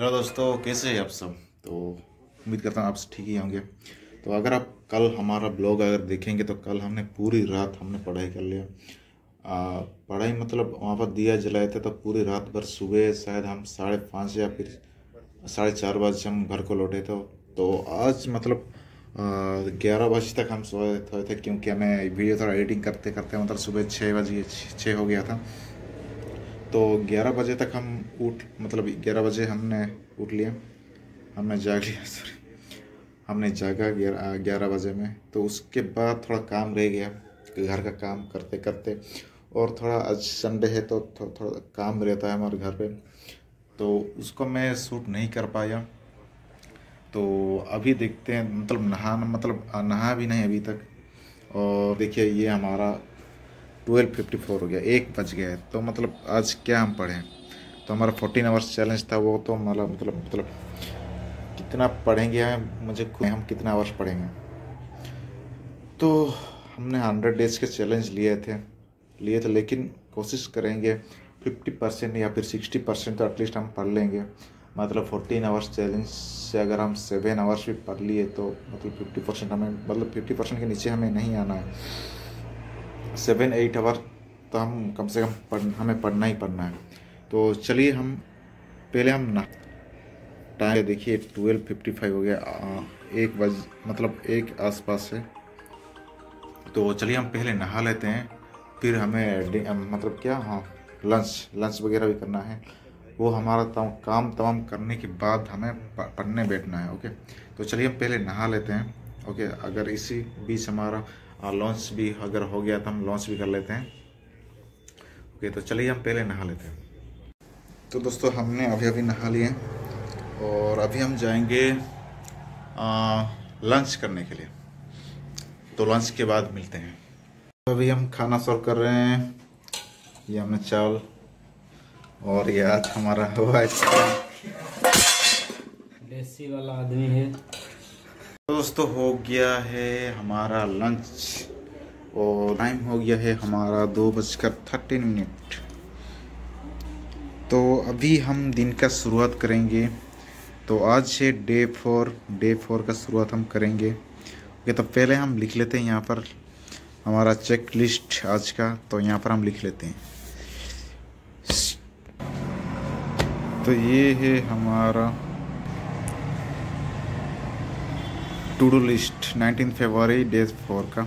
hello दोस्तों कैसे हैं आप सब तो उम्मीद करता हूँ आप ठीक ही होंगे तो अगर आप कल हमारा ब्लॉग अगर देखेंगे तो कल हमने पूरी रात हमने पढ़ाई कर लिया आ, पढ़ाई मतलब वहाँ पर दिया जलाए थे तो पूरी रात भर सुबह शायद हम साढ़े पाँच या फिर साढ़े चार बजे हम घर को लौटे थे तो आज मतलब ग्यारह बजे तक हम सोए थे क्योंकि हमें वीडियो थोड़ा एडिटिंग करते करते मतलब सुबह छः बजे छः हो गया था तो 11 बजे तक हम उठ मतलब 11 बजे हमने उठ लिया हमने जाग लिया सॉरी हमने जागा ग्यारह ग्यारह बजे में तो उसके बाद थोड़ा काम रह गया घर का काम करते करते और थोड़ा आज संडे है तो थोड़ा थोड़ा काम रहता है हमारे घर पे तो उसको मैं सूट नहीं कर पाया तो अभी देखते हैं मतलब नहा मतलब नहा भी नहीं अभी तक और देखिए ये हमारा ट्वेल्व फिफ्टी फोर हो गया एक बज गया है तो मतलब आज क्या हम पढ़ें तो हमारा फोर्टीन आवर्स चैलेंज था वो तो मतलब मतलब मतलब कितना पढ़ेंगे हम मुझे हम कितना आवर्स पढ़ेंगे तो हमने हंड्रेड डेज के चैलेंज लिए थे लिए थे लेकिन कोशिश करेंगे फिफ्टी परसेंट या फिर सिक्सटी परसेंट तो एटलीस्ट हम पढ़ लेंगे मतलब फोर्टीन आवर्स चैलेंज से अगर हम सेवन आवर्स भी पढ़ लिए तो मतलब फिफ्टी परसेंट हमें मतलब फिफ्टी परसेंट के नीचे हमें नहीं आना है सेवन एट आवर तो हम कम से कम पढ़ हमें पढ़ना ही पढ़ना है तो चलिए हम पहले हम ना टाइम देखिए ट्वेल्व फिफ्टी फाइव हो गया आ, एक बज मतलब एक आसपास है तो चलिए हम पहले नहा लेते हैं फिर हमें मतलब क्या हाँ लंच लंच वगैरह भी करना है वो हमारा तम, काम तमाम करने के बाद हमें पढ़ने बैठना है ओके तो चलिए हम पहले नहा लेते हैं ओके अगर इसी बीच हमारा और लॉन्च भी अगर हो गया तो हम लॉन्च भी कर लेते हैं ओके तो चलिए हम पहले नहा लेते हैं तो दोस्तों हमने अभी अभी नहा लिए और अभी हम जाएंगे लंच करने के लिए तो लंच के बाद मिलते हैं तो अभी हम खाना सर्व कर रहे हैं ये हमने चावल और ये आज हमारा हुआ देसी वाला आदमी है दोस्तों हो गया है हमारा लंच और टाइम हो गया है हमारा दो बजकर थर्टीन मिनट तो अभी हम दिन का शुरुआत करेंगे तो आज है डे फोर डे फोर का शुरुआत हम करेंगे ओके तो पहले हम लिख लेते हैं यहाँ पर हमारा चेक लिस्ट आज का तो यहाँ पर हम लिख लेते हैं तो ये है हमारा to do list nineteen February day four का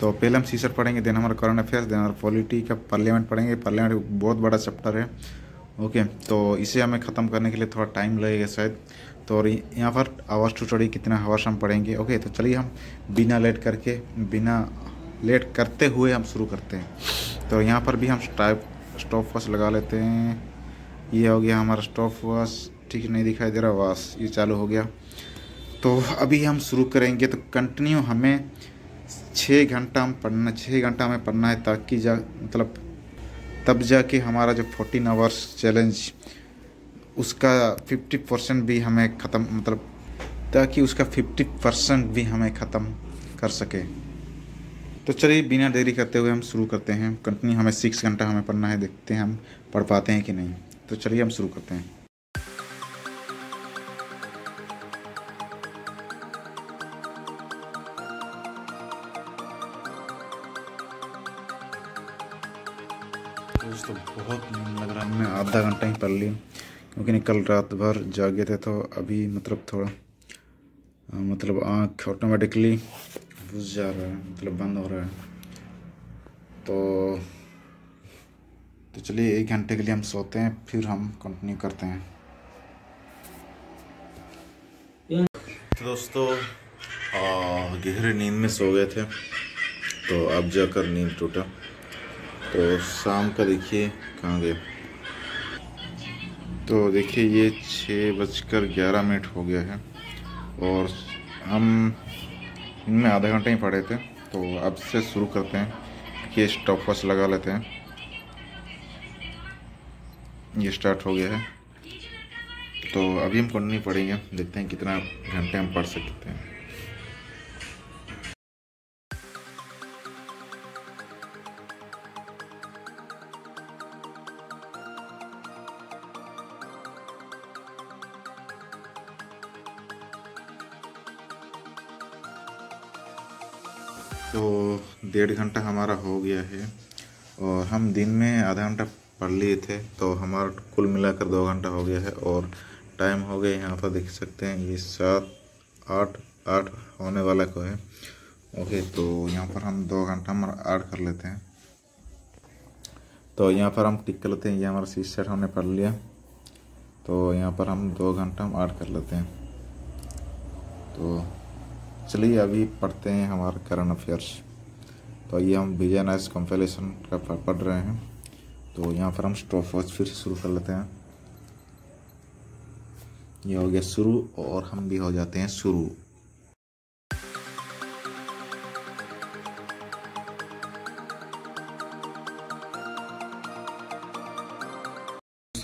तो पहले हम सीसर पढ़ेंगे देन हमारा करंट अफेयर्स देन हमारा पॉलिटी का पार्लियामेंट पढ़ेंगे पार्लियामेंट बहुत बड़ा चैप्टर है ओके तो इसे हमें ख़त्म करने के लिए थोड़ा टाइम लगेगा शायद तो और यहाँ पर आवर्स टू स्टडी कितना आवर्स हम पढ़ेंगे ओके तो चलिए हम बिना लेट करके बिना लेट करते हुए हम शुरू करते हैं तो यहाँ पर भी हम स्टाइप स्टॉप वॉश लगा लेते हैं ये हो गया हमारा स्टॉप वॉश ठीक नहीं दिखाई दे रहा वॉश ये चालू हो गया तो अभी हम शुरू करेंगे तो कंटिन्यू हमें छः घंटा हम पढ़ना छः घंटा हमें पढ़ना है ताकि जा मतलब तब जाके हमारा जो फोर्टीन आवर्स चैलेंज उसका फिफ्टी परसेंट भी हमें ख़त्म मतलब ताकि उसका फिफ्टी परसेंट भी हमें ख़त्म कर सके तो चलिए बिना देरी करते हुए हम शुरू करते हैं कंटिन्यू हमें सिक्स घंटा हमें पढ़ना है देखते हैं हम पढ़ पाते हैं कि नहीं तो चलिए हम शुरू करते हैं तो बहुत नींद लग रहा है मैं आधा घंटा ही पढ़ लिया क्योंकि नहीं कल रात भर जागे थे तो अभी मतलब थोड़ा आ, मतलब आँख ऑटोमेटिकली घुस जा रहा है मतलब बंद हो रहा है तो तो चलिए एक घंटे के लिए हम सोते हैं फिर हम कंटिन्यू करते हैं तो दोस्तों गहरी नींद में सो गए थे तो अब जाकर नींद टूटा तो शाम का देखिए कहाँ गए तो देखिए ये छः बजकर ग्यारह मिनट हो गया है और हम इनमें आधा घंटे ही पढ़े थे तो अब से शुरू करते हैं कि स्टॉप वॉच लगा लेते हैं ये स्टार्ट हो गया है तो अभी हम पढ़ नहीं देखते हैं कितना घंटे हम पढ़ सकते हैं डेढ़ घंटा हमारा हो गया है और हम दिन में आधा घंटा पढ़ लिए थे तो हमारा कुल मिलाकर दो घंटा हो गया है और टाइम हो गया यहाँ पर देख सकते हैं ये सात आठ आठ होने वाला को है ओके तो यहाँ पर हम दो घंटा हमारा ऐड कर लेते हैं तो यहाँ पर हम टिक कर लेते हैं ये हमारा सीट सेट हमने पढ़ लिया तो यहाँ पर हम दो घंटा हम ऐड कर लेते हैं तो चलिए अभी पढ़ते हैं हमारा करंट अफेयर्स तो ये हम विजय नाइस कंपेलेशन का पढ़ रहे हैं तो यहाँ पर हम स्टॉप वॉच फिर शुरू कर लेते हैं ये हो गया शुरू और हम भी हो जाते हैं शुरू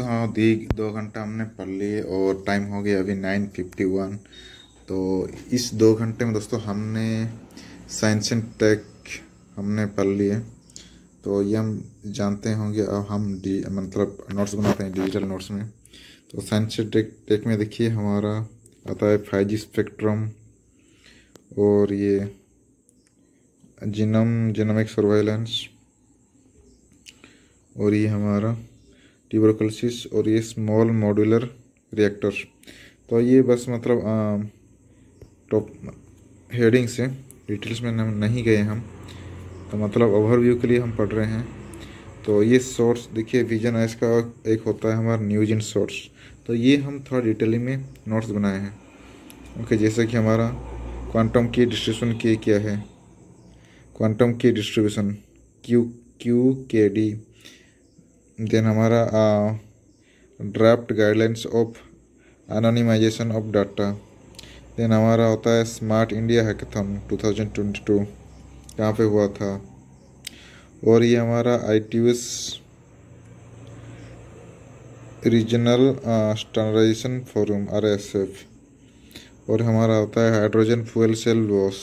हाँ, दो घंटा हमने पढ़ लिए और टाइम हो गया अभी नाइन फिफ्टी वन तो इस दो घंटे में दोस्तों हमने साइंस एंड टेक हमने पढ़ लिए तो ये हम जानते होंगे अब हम डी मतलब नोट्स बनाते हैं डिजिटल नोट्स में तो साइंस टेक टेक में देखिए हमारा आता है फाइव जी स्पेक्ट्रम और ये जिनम जिनमिक सर्वाइलेंस और ये हमारा ट्यूबरकुलसिस और ये स्मॉल मॉड्यूलर रिएक्टर तो ये बस मतलब टॉप हेडिंग से डिटेल्स में नहीं गए हम तो मतलब ओवरव्यू के लिए हम पढ़ रहे हैं तो ये सोर्स देखिए विजन आइस का एक होता है हमारा न्यूज इन सोर्स तो ये हम थोड़ा डिटेलिंग में नोट्स बनाए हैं ओके जैसे कि हमारा क्वांटम की डिस्ट्रीब्यूशन के क्या है क्वांटम की distribution Q Q K D then हमारा draft guidelines of anonymisation of data then हमारा होता है स्मार्ट इंडिया हैकेथन टू यहाँ पे हुआ था और ये हमारा I regional standardisation forum R S F और हमारा होता है हाइड्रोजन फ्यूल सेल लॉस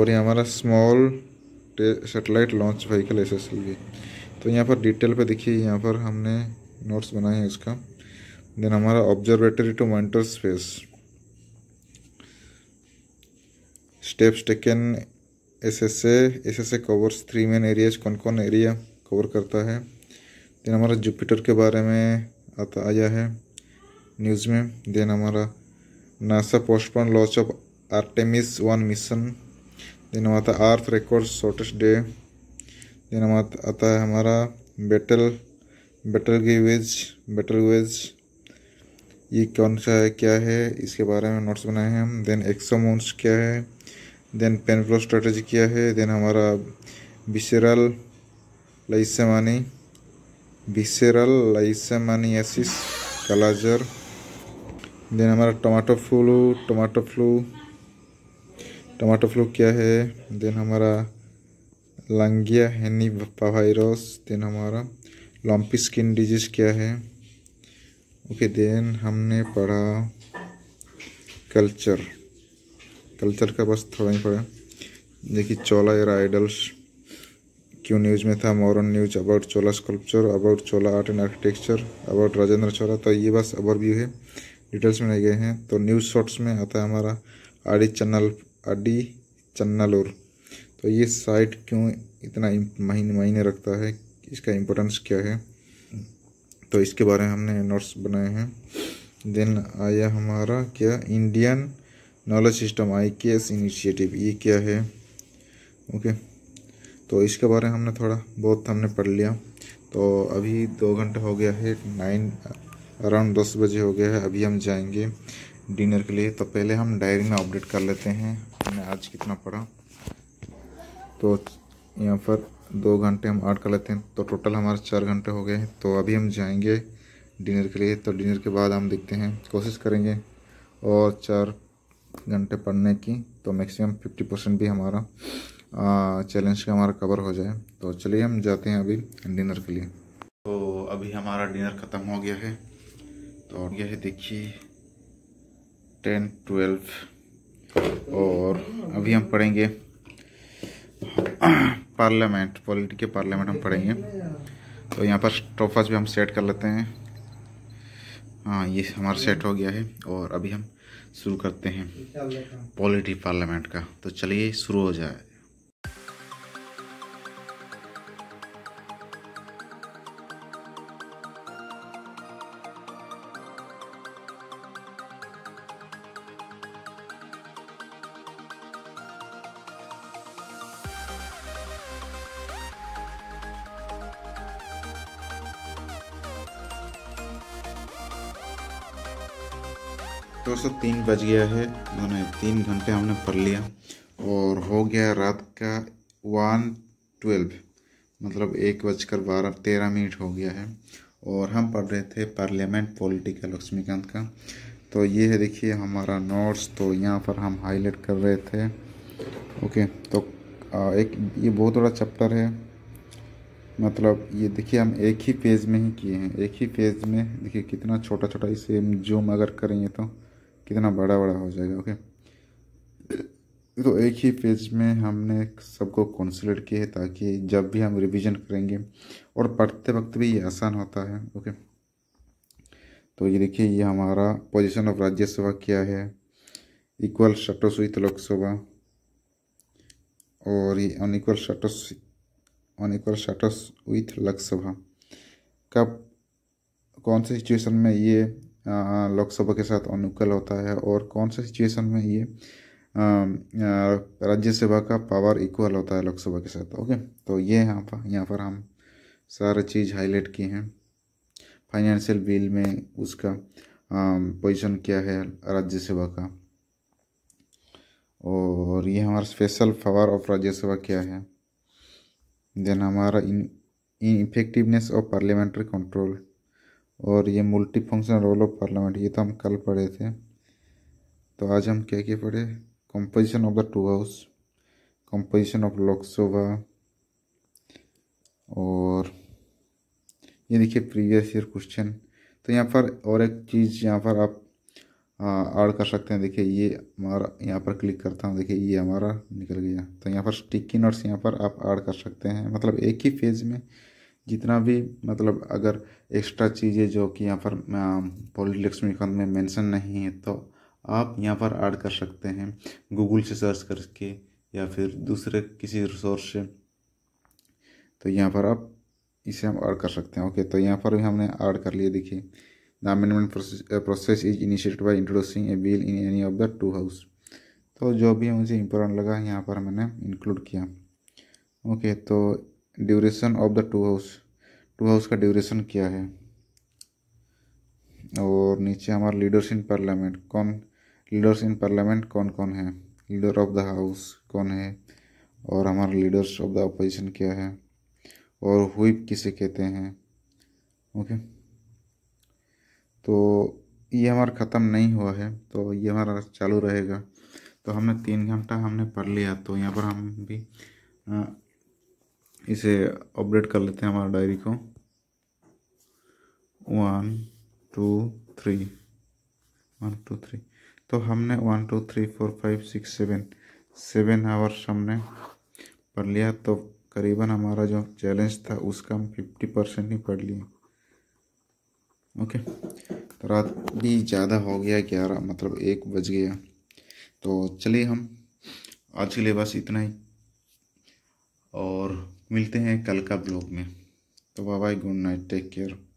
और ये हमारा small satellite launch vehicle S S L तो यहाँ पर डिटेल पे देखिए यहाँ पर हमने नोट्स बनाए हैं इसका देन हमारा observatory to monitor space steps taken S S S S A covers three main areas कौन कौन एरिया कवर करता है देन हमारा जुपिटर के बारे में आता आया है न्यूज़ में देन हमारा NASA postpone launch of Artemis one mission then आता earth record shortest day then आता है हमारा Betelgeuse Betelgeuse Betelgeuse ये कौन सा है क्या है इसके बारे में नोट्स बनाए हैं हम देन मोन्स क्या है देन पेनफ्लो स्ट्रेटजी किया है देन हमारा विसरल लाइसेमानी विसरल एसिस कलाजर देन हमारा tomato flu tomato flu tomato flu क्या है देन हमारा लंगिया हेनी वायरस देन हमारा लॉम्पी स्किन डिजीज क्या है ओके देन हमने पढ़ा कल्चर कल्चर का बस थोड़ा ही पड़ा देखिए चोला एयर आइडल्स क्यों न्यूज़ में था more on news about Chola sculpture about Chola art and architecture about Rajendra Chola तो ये बस अबर व्यू है डिटेल्स में नहीं गए हैं तो न्यूज़ शॉर्ट्स में आता है हमारा आडी चन्नल आडी चन्नलोर तो ये साइट क्यों इतना महीने महीने रखता है इसका इम्पोर्टेंस क्या है तो इसके बारे में हमने नोट्स बनाए हैं देन आया हमारा क्या इंडियन नॉलेज सिस्टम आई के एस इनिशिएटिव ये क्या है ओके तो इसके बारे में हमने थोड़ा बहुत हमने पढ़ लिया तो अभी दो घंटा हो गया है नाइन अराउंड दस बजे हो गया है अभी हम जाएंगे डिनर के लिए तो पहले हम डायरी में अपडेट कर लेते हैं हमने आज कितना पढ़ा तो यहाँ पर दो घंटे हम आर्ट कर लेते हैं तो टोटल हमारे चार घंटे हो गए हैं तो अभी हम जाएंगे डिनर के लिए तो डिनर के बाद हम देखते हैं कोशिश करेंगे और चार घंटे पढ़ने की तो मैक्सिमम फिफ्टी परसेंट भी हमारा चैलेंज का हमारा कवर हो जाए तो चलिए हम जाते हैं अभी डिनर के लिए तो अभी हमारा डिनर ख़त्म हो गया है तो यह है देखिए टेन ट्वेल्व और अभी हम पढ़ेंगे पार्लियामेंट के पार्लियामेंट हम पढ़ेंगे तो यहाँ पर टॉफर्स भी हम सेट कर लेते हैं हाँ ये हमारा सेट हो गया है और अभी हम शुरू करते हैं पॉलिटी पार्लियामेंट का तो चलिए शुरू हो जाए दोस्तों तीन बज गया है मैंने तीन घंटे हमने पढ़ लिया और हो गया रात का वन ट्वेल्व मतलब एक बजकर बारह तेरह मिनट हो गया है और हम पढ़ रहे थे पार्लियामेंट पॉलिटिकल लक्ष्मीकांत का तो ये है देखिए हमारा नोट्स तो यहाँ पर हम हाईलाइट कर रहे थे ओके तो एक ये बहुत बड़ा चैप्टर है मतलब ये देखिए हम एक ही पेज में ही किए हैं एक ही पेज में देखिए कितना छोटा छोटा इसे जूम अगर करेंगे तो कितना बड़ा बड़ा हो जाएगा ओके तो एक ही पेज में हमने सबको कंसिडर किया है ताकि जब भी हम रिवीजन करेंगे और पढ़ते वक्त भी ये आसान होता है ओके तो ये देखिए ये हमारा पोजीशन ऑफ राज्यसभा क्या है इक्वल शटोस विथ लोकसभा और ये unequal status unequal status with Lok Sabha कब कौन से सिचुएशन में ये लोकसभा के साथ अनुकूल होता है और कौन सा सिचुएशन में ये राज्यसभा का पावर इक्वल होता है लोकसभा के साथ ओके तो ये यहाँ पर यहाँ पर हम सारा चीज़ हाईलाइट किए हैं फाइनेंशियल बिल में उसका पोजीशन क्या है राज्यसभा का और ये हमारा स्पेशल पावर ऑफ राज्यसभा क्या है देन हमारा in in effectiveness of parliamentary control और ये multi function role of parliament ये तो हम कल पढ़े थे तो आज हम क्या क्या पढ़े composition of the two house composition of Lok Sabha और ये देखिए प्रीवियस ईयर क्वेश्चन तो यहाँ पर और एक चीज़ यहाँ पर आप ऐड कर सकते हैं देखिए ये हमारा यहाँ पर क्लिक करता हूँ देखिए ये हमारा निकल गया तो यहाँ पर स्टिकी नोट्स यहाँ पर आप ऐड कर सकते हैं मतलब एक ही पेज में जितना भी मतलब अगर एक्स्ट्रा चीज़ें जो कि यहाँ पर पॉली लक्ष्मीकांत में मेंशन नहीं है तो आप यहाँ पर ऐड कर सकते हैं गूगल से सर्च करके या फिर दूसरे किसी रिसोर्स से तो यहाँ पर आप इसे हम ऐड कर सकते हैं ओके तो यहाँ पर भी हमने ऐड कर लिए देखिए the amendment process is initiated by introducing a bill in any of the two house तो जो भी मुझे इम्पोर्टेंट लगा यहाँ पर मैंने इंक्लूड किया ओके तो duration of the two house two house का ड्यूरेशन क्या है और नीचे हमारा लीडर्स इन पार्लियामेंट कौन लीडर्स इन पार्लियामेंट कौन कौन है लीडर ऑफ द हाउस कौन है और हमारा लीडर्स ऑफ द अपोजिशन क्या है और हुई किसे कहते हैं ओके तो ये हमारा ख़त्म नहीं हुआ है तो ये हमारा चालू रहेगा तो हमने तीन घंटा हमने पढ़ लिया तो यहाँ पर हम भी इसे अपडेट कर लेते हैं हमारा डायरी को one two three one two three तो हमने one two three four five six seven seven hours हमने पढ़ लिया तो करीबन हमारा जो चैलेंज था उसका हम फिफ्टी परसेंट ही पढ़ लिए ओके तो रात भी ज़्यादा हो गया ग्यारह मतलब एक बज गया तो चलिए हम आज के लिए बस इतना ही और मिलते हैं कल का ब्लॉग में तो bye good night take care